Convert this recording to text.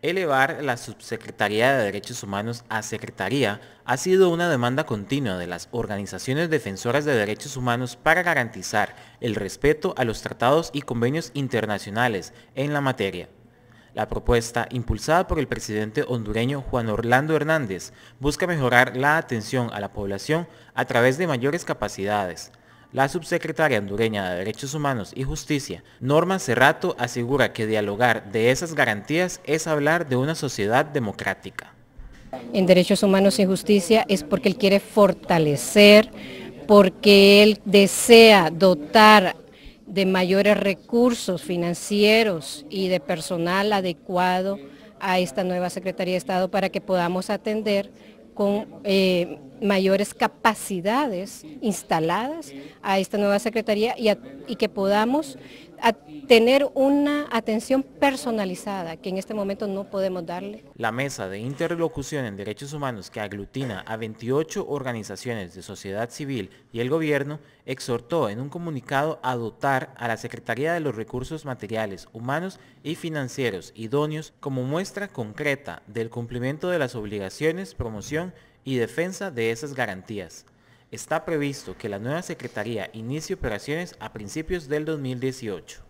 Elevar la Subsecretaría de Derechos Humanos a Secretaría ha sido una demanda continua de las organizaciones defensoras de derechos humanos para garantizar el respeto a los tratados y convenios internacionales en la materia. La propuesta, impulsada por el presidente hondureño Juan Orlando Hernández, busca mejorar la atención a la población a través de mayores capacidades, la subsecretaria hondureña de Derechos Humanos y Justicia, Norma Cerrato, asegura que dialogar de esas garantías es hablar de una sociedad democrática. En Derechos Humanos y Justicia es porque él quiere fortalecer, porque él desea dotar de mayores recursos financieros y de personal adecuado a esta nueva Secretaría de Estado para que podamos atender con eh, mayores capacidades instaladas a esta nueva Secretaría y, que podamos tener una atención personalizada que en este momento no podemos darle. La mesa de interlocución en derechos humanos que aglutina a 28 organizaciones de sociedad civil y el gobierno exhortó en un comunicado a dotar a la Secretaría de los Recursos Materiales, Humanos y Financieros idóneos como muestra concreta del cumplimiento de las obligaciones, promoción y y defensa de esas garantías. Está previsto que la nueva Secretaría inicie operaciones a principios del 2018.